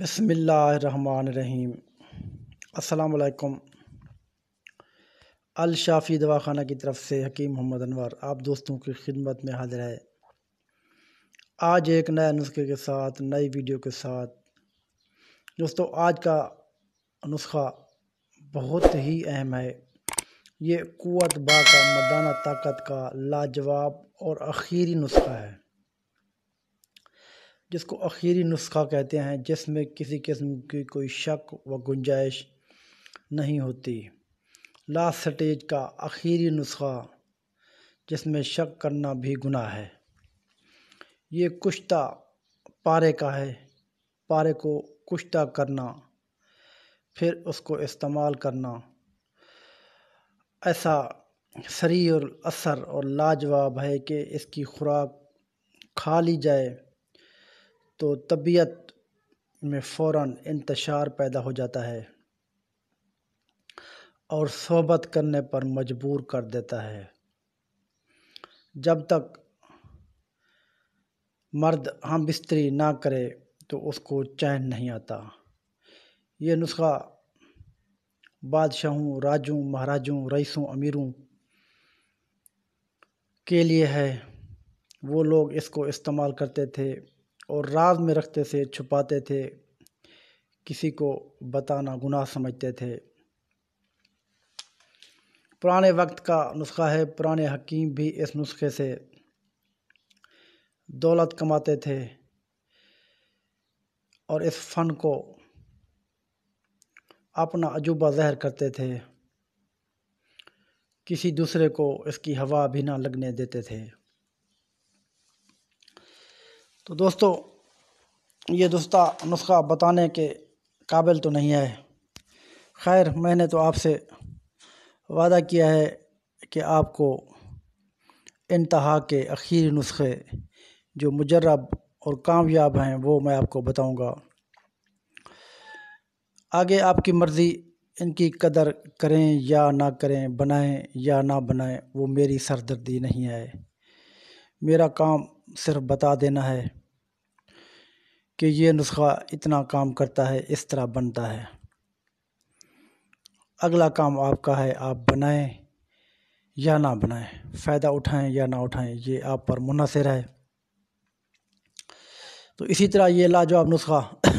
बसमीम असलकम अलशाफ़ी दवाखाना की तरफ से हकीम मोहम्मद अनवर आप दोस्तों की खिदमत में हाजिर है आज एक नए नुस्खे के साथ नई वीडियो के साथ दोस्तों आज का नुस्खा बहुत ही अहम है ये क़वत बा का मदाना ताकत का लाजवाब और आखिरी नुस्खा है जिसको आखिरी नुस्खा कहते हैं जिसमें किसी किस्म की कोई शक व गुंजाइश नहीं होती लास्ट स्टेज का आखिरी नुस्खा जिसमें शक करना भी गुनाह है ये कुश्ता पारे का है पारे को कुश्ता करना फिर उसको इस्तेमाल करना ऐसा शरीर असर और लाजवाब है कि इसकी खुराक खा ली जाए तो तबीयत में फ़ौर इंतशार पैदा हो जाता है और सोबत करने पर मजबूर कर देता है जब तक मर्द हम बिस्तरी ना करे तो उसको चैन नहीं आता ये नुस्खा बादशाहों राजों महाराजों रईसों अमीरों के लिए है वो लोग इसको इस्तेमाल करते थे और राज में रखते थे छुपाते थे किसी को बताना गुनाह समझते थे पुराने वक्त का नुस्खा है पुराने हकीम भी इस नुस्खे से दौलत कमाते थे और इस फ़न को अपना अजूबा जहर करते थे किसी दूसरे को इसकी हवा भी ना लगने देते थे तो दोस्तों ये दुस्ता नुस्खा बताने के काबिल तो नहीं है खैर मैंने तो आपसे वादा किया है कि आपको इंतहा के अखीर नुस्खे जो मुजरब और कामयाब हैं वो मैं आपको बताऊंगा आगे आपकी मर्ज़ी इनकी कदर करें या ना करें बनाएं या ना बनाएं वो मेरी सरदर्दी नहीं है मेरा काम सिर्फ बता देना है कि ये नुस्खा इतना काम करता है इस तरह बनता है अगला काम आपका है आप बनाएं या ना बनाएं फ़ायदा उठाएं या ना उठाएं ये आप पर मुनसर है तो इसी तरह ये लाजवाब नुस्खा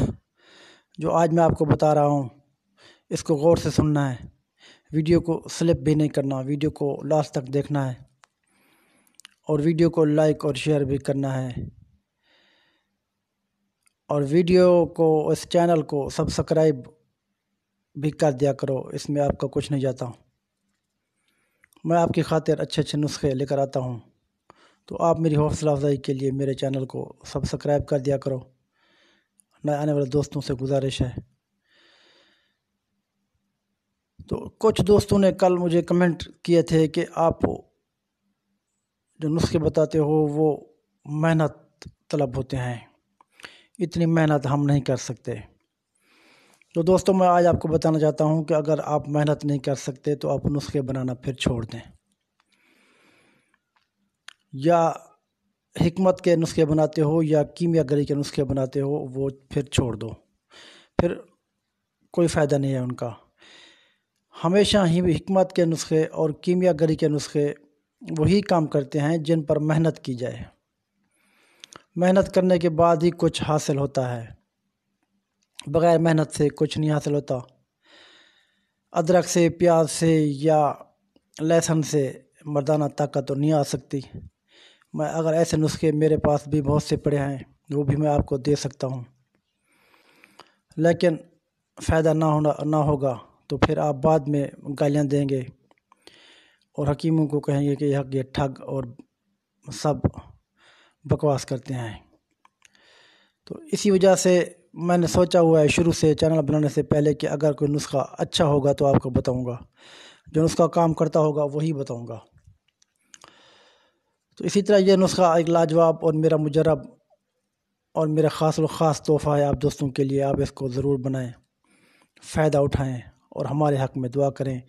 जो आज मैं आपको बता रहा हूँ इसको गौर से सुनना है वीडियो को स्लिप भी नहीं करना वीडियो को लास्ट तक देखना है और वीडियो को लाइक और शेयर भी करना है और वीडियो को इस चैनल को सब्सक्राइब भी कर दिया करो इसमें आपका कुछ नहीं जाता हूँ मैं आपकी खातिर अच्छे अच्छे नुस्खे लेकर आता हूँ तो आप मेरी हौसला अफजाई के लिए मेरे चैनल को सब्सक्राइब कर दिया करो नए आने वाले दोस्तों से गुजारिश है तो कुछ दोस्तों ने कल मुझे कमेंट किए थे कि आप जो नुस्खे बताते हो वो मेहनत तलब होते हैं इतनी मेहनत हम नहीं कर सकते तो दोस्तों मैं आज आपको बताना चाहता हूँ कि अगर आप मेहनत नहीं कर सकते तो आप नुस्खे बनाना फिर छोड़ दें या हमत के नुस्खे बनाते हो या कीमियागरी के नुस्खे बनाते हो वो फिर छोड़ दो फिर कोई फ़ायदा नहीं है उनका हमेशा ही हमत के नुस्खे और कीमियागरी के नुस्खे वही काम करते हैं जिन पर मेहनत की जाए मेहनत करने के बाद ही कुछ हासिल होता है बग़ैर मेहनत से कुछ नहीं हासिल होता अदरक से प्याज से या लहसुन से मर्दाना ताकत तो नहीं आ सकती मैं अगर ऐसे नुस्खे मेरे पास भी बहुत से पड़े हैं वो भी मैं आपको दे सकता हूँ लेकिन फ़ायदा ना होना ना होगा तो फिर आप बाद में गालियाँ देंगे और हकीमों को कहेंगे कि यह ये ठग और सब बकवास करते हैं तो इसी वजह से मैंने सोचा हुआ है शुरू से चैनल बनाने से पहले कि अगर कोई नुस्खा अच्छा होगा तो आपको बताऊंगा जो नुस्खा काम करता होगा वही बताऊंगा तो इसी तरह यह नुस्खा एक लाजवाब और मेरा मुजरब और मेरा ख़ास ख़ास तोहफ़ा है आप दोस्तों के लिए आप इसको ज़रूर बनाएं फ़ायदा उठाएं और हमारे हक़ में दुआ करें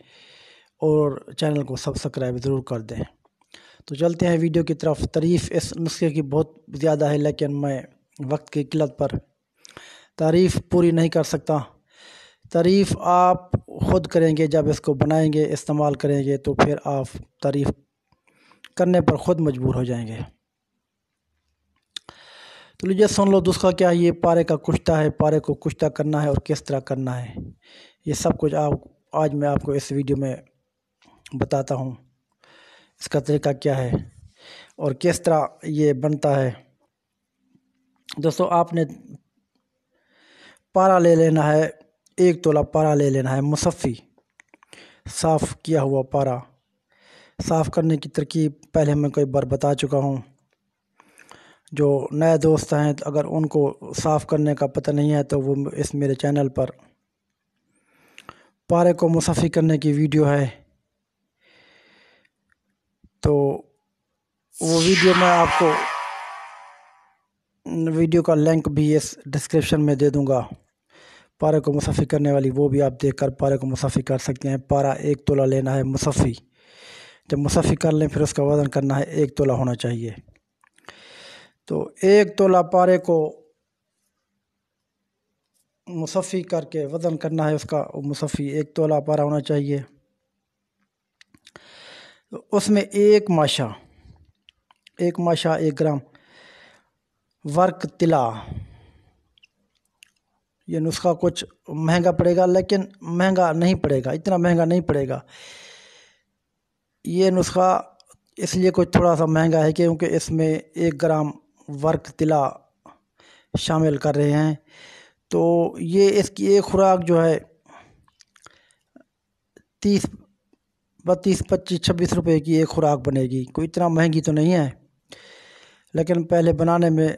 और चैनल को सब्सक्राइब ज़रूर कर दें तो चलते हैं वीडियो की तरफ तारीफ़ इस नुस्खे की बहुत ज़्यादा है लेकिन मैं वक्त की किल्लत पर तारीफ़ पूरी नहीं कर सकता तारीफ़ आप ख़ुद करेंगे जब इसको बनाएंगे इस्तेमाल करेंगे तो फिर आप तारीफ़ करने पर ख़ुद मजबूर हो जाएंगे तो लीजिए सुन लो दूसरा क्या है ये पारे का कुश्ता है पारे को कुश्ता करना है और किस तरह करना है ये सब कुछ आप आज मैं आपको इस वीडियो में बताता हूँ इसका तरीका क्या है और किस तरह ये बनता है दोस्तों आपने पारा ले लेना है एक तोला पारा ले लेना है मुसफ़ी साफ़ किया हुआ पारा साफ़ करने की तरकीब पहले मैं कई बार बता चुका हूँ जो नए दोस्त हैं तो अगर उनको साफ़ करने का पता नहीं है तो वो इस मेरे चैनल पर पारे को मुसफ़ी करने की वीडियो है तो वो वीडियो मैं आपको वीडियो का लिंक भी इस डिस्क्रिप्शन में दे दूंगा पारे को मुसाफी करने वाली वो भी आप देखकर पारे को मुसाफी कर सकते हैं पारा एक तोला लेना है मुसाफी जब मुसाफी कर लें फिर उसका वज़न करना है एक तोला होना चाहिए तो एक तोला पारे को मुसफ़ी करके वज़न करना है उसका मुसफ़ी एक तोला पारा होना चाहिए तो उसमें एक माशा एक माशा एक ग्राम वर्क तिला ये नुस्खा कुछ महंगा पड़ेगा लेकिन महंगा नहीं पड़ेगा इतना महंगा नहीं पड़ेगा ये नुस्खा इसलिए कुछ थोड़ा सा महंगा है क्योंकि इसमें एक ग्राम वर्क तिला शामिल कर रहे हैं तो ये इसकी एक खुराक जो है तीस बत्तीस पच्चीस छब्बीस रुपए की एक खुराक बनेगी कोई इतना महंगी तो नहीं है लेकिन पहले बनाने में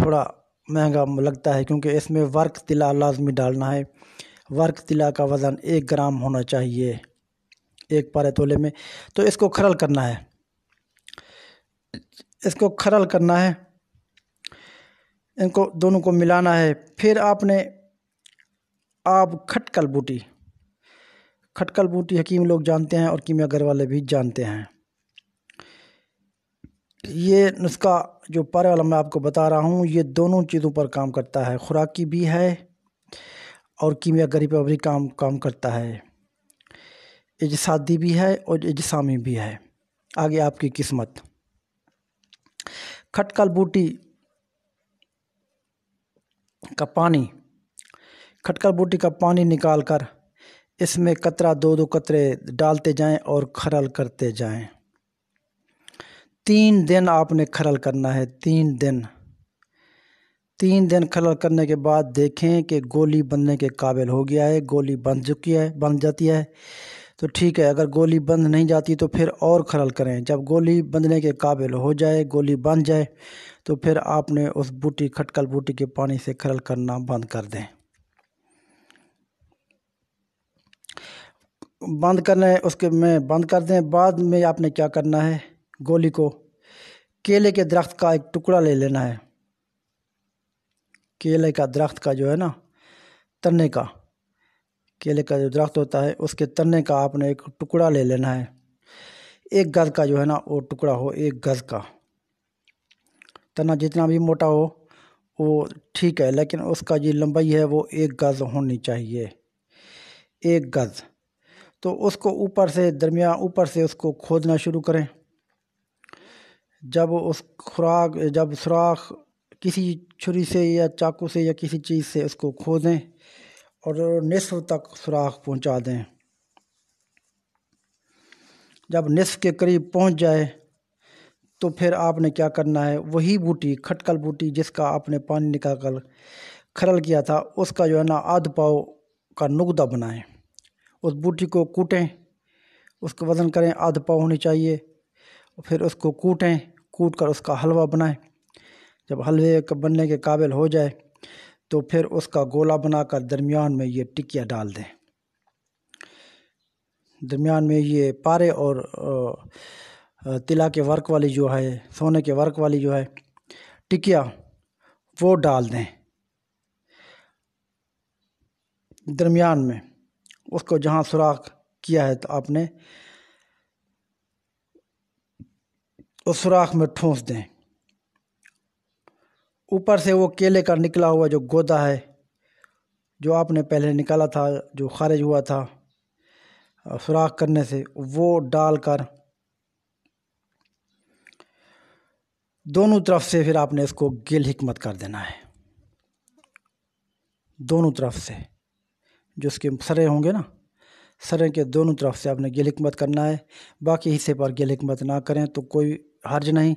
थोड़ा महंगा लगता है क्योंकि इसमें वर्क तिला लाजमी डालना है वर्क तिला का वज़न एक ग्राम होना चाहिए एक पारे तोले में तो इसको खरल करना है इसको खरल करना है इनको दोनों को मिलाना है फिर आपने आप खटकल बूटी खटकल बूटी हकीम लोग जानते हैं और कीमिया घर वाले भी जानते हैं ये नुस्खा जो पर वाला मैं आपको बता रहा हूँ ये दोनों चीज़ों पर काम करता है खुराकी भी है और कीमिया गरी पर भी काम काम करता है इजसादी भी है और इजसामी भी है आगे आपकी किस्मत खटकल बूटी का पानी खटकल बूटी का पानी निकाल कर इसमें कतरा दो दो कतरे डालते जाएं और खरल करते जाएं तीन दिन आपने खरल करना है तीन दिन तीन दिन खरल करने के बाद देखें कि गोली बनने के काबिल हो गया है गोली बन चुकी है बन जाती है तो ठीक है अगर गोली बंद नहीं जाती तो फिर और खरल करें जब गोली बंधने के काबिल हो जाए गोली बन जाए तो फिर आपने उस बूटी खटकल बूटी के पानी से खरल करना बंद कर दें बंद करना है उसके में बंद कर दें बाद में आपने क्या करना है गोली को केले के दरख्त का एक टुकड़ा ले लेना है केले का दरख्त का जो है ना तने का केले का जो दरख्त होता है उसके तने का आपने एक टुकड़ा ले लेना है एक गज़ का जो है ना वो टुकड़ा हो एक गज़ का तना जितना भी मोटा हो वो ठीक है लेकिन उसका जो लंबाई है वो एक गज़ होनी चाहिए एक गज़ तो उसको ऊपर से दरमिया ऊपर से उसको खोदना शुरू करें जब उस खुराक जब सुराख किसी छुरी से या चाकू से या किसी चीज़ से उसको खोदें और नस्फ़ तक सुराख पहुंचा दें जब नस्फ़ के करीब पहुंच जाए तो फिर आपने क्या करना है वही बूटी खटकल बूटी जिसका आपने पानी निकाल कर खरल किया था उसका जो है ना आध पाव का नुकदा बनाएं उस बूटी को कूटें उसको वज़न करें आध पाव होनी चाहिए और फिर उसको कूटें कूट कर उसका हलवा बनाएं जब हलवे बनने के काबिल हो जाए तो फिर उसका गोला बनाकर दरमियान में ये टिकिया डाल दें दरमियान में ये पारे और तिला के वर्क वाली जो है सोने के वर्क वाली जो है टिकिया वो डाल दें दरमियान में उसको जहाँ सुराख किया है तो आपने उस सुराख में ठोंस दें ऊपर से वो केले का निकला हुआ जो गोदा है जो आपने पहले निकाला था जो खारिज हुआ था सुराख करने से वो डालकर दोनों तरफ से फिर आपने इसको गिल हिकमत कर देना है दोनों तरफ से जो उसके सरे होंगे ना सरे के दोनों तरफ से आपने गिल हमत करना है बाकी हिस्से पर गिल हमत ना करें तो कोई हर्ज नहीं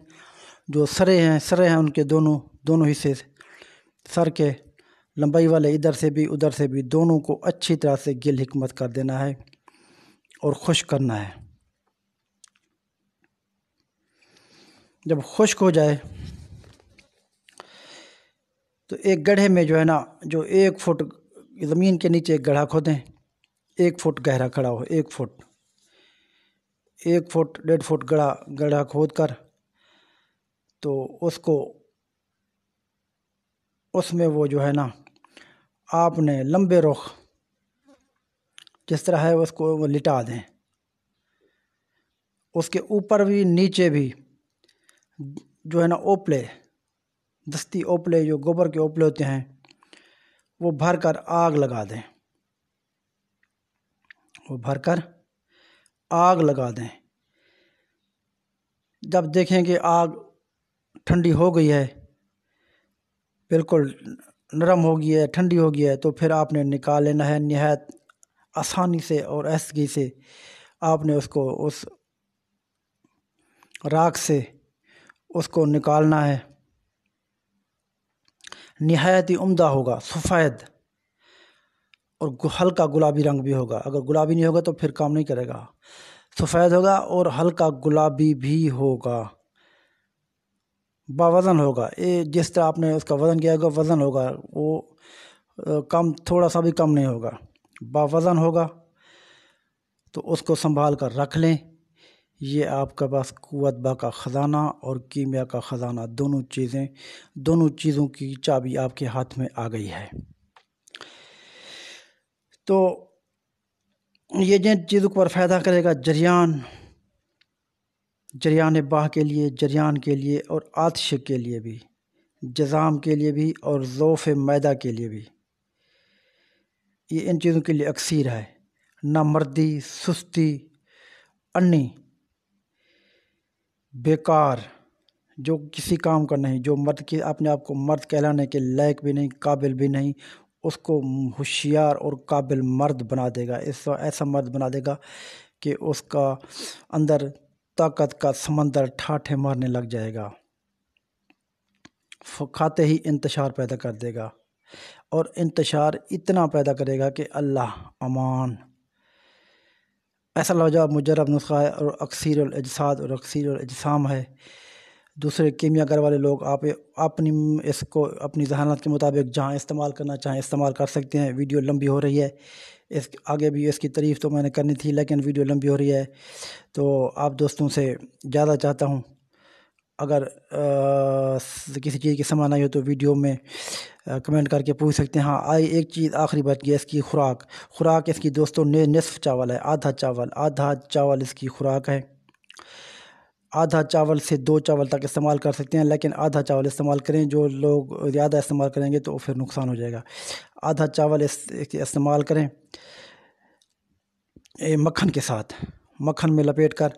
जो सरे हैं सरे हैं उनके दोनों दोनों हिस्से सर के लंबाई वाले इधर से भी उधर से भी दोनों को अच्छी तरह से गिल हमत कर देना है और खुश करना है जब ख़ुश हो जाए तो एक गढ़े में जो है ना जो एक फुट ज़मीन के नीचे एक गढ़ा खोदें एक फुट गहरा खड़ा हो एक फुट एक फुट डेढ़ फुट गढ़ा गढ़ा खोद कर तो उसको उसमें वो जो है ना आपने लंबे रुख जिस तरह है उसको वो लिटा दें उसके ऊपर भी नीचे भी जो है ना ओपले दस्ती ओपले जो गोबर के ओपले होते हैं वो भरकर आग लगा दें वो भरकर आग लगा दें जब देखें कि आग ठंडी हो गई है बिल्कुल नरम हो गई है ठंडी हो गई है तो फिर आपने निकाल लेना है नहायत आसानी से और ऐसगी से आपने उसको उस राख से उसको निकालना है नहायत ही उमदा होगा सफ़ैद और हल्का गुलाबी रंग भी होगा अगर गुलाबी नहीं होगा तो फिर काम नहीं करेगा सफ़ैद होगा और हल्का गुलाबी भी होगा बावज़न होगा ये जिस तरह आपने उसका वज़न किया होगा वज़न होगा वो कम थोड़ा सा भी कम नहीं होगा बावज़न होगा तो उसको संभाल कर रख लें ये आपका पास कुत बा का ख़ज़ाना और कीमिया का ख़ज़ाना दोनों चीज़ें दोनों चीज़ों की चाबी आपके हाथ में आ गई है तो ये जिन चीज़ों पर फ़ायदा करेगा जरियान जरियान बाह के लिए जरियान के लिए और आतश के लिए भी जजाम के लिए भी और ज़ोफ़ मैदा के लिए भी ये इन चीज़ों के लिए अक्सर है ना मर्दी सुस्ती अन्नी बेकार जो किसी काम का नहीं जो मर्द की अपने आप को मर्द कहलाने के लायक भी नहीं काबिल भी नहीं उसको होशियार और काबिल मर्द बना देगा इस ऐसा मर्द बना देगा कि उसका अंदर ताकत का समंदर ठाठे मारने लग जाएगा खाते ही इंतशार पैदा कर देगा और इंतशार इतना पैदा करेगा कि अल्लाह अमान ऐसा लौजाब मुजरब नुस्खा है और अजसाद और अक्सर अजसाम है दूसरे कीमियागर वाले लोग आप अपनी इसको अपनी जहानत के मुताबिक जहाँ इस्तेमाल करना चाहें इस्तेमाल कर सकते हैं वीडियो लंबी हो रही है इस आगे भी इसकी तारीफ़ तो मैंने करनी थी लेकिन वीडियो लंबी हो रही है तो आप दोस्तों से ज़्यादा चाहता हूँ अगर आ, किसी चीज़ की समान आई हो तो वीडियो में कमेंट करके पूछ सकते हैं हाँ आई एक चीज़ आखिरी बच गई इसकी खुराक खुराक इसकी दोस्तों ने नसफ चावल है आधा चावल आधा चावल इसकी खुराक है आधा चावल से दो चावल तक इस्तेमाल कर सकते हैं लेकिन आधा चावल इस्तेमाल करें जो लोग ज़्यादा इस्तेमाल करेंगे तो फिर नुकसान हो जाएगा आधा चावल इस्तेमाल करें मक्खन के साथ मक्खन में लपेट कर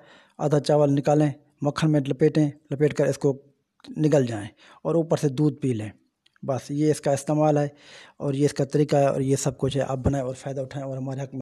आधा चावल निकालें मक्खन में लपेटें लपेट कर इसको निगल जाएं और ऊपर से दूध पी लें बस ये इसका इस्तेमाल है और ये इसका तरीका है और ये सब कुछ है आप बनाएँ और फ़ायदा उठाएँ और हमारे हक में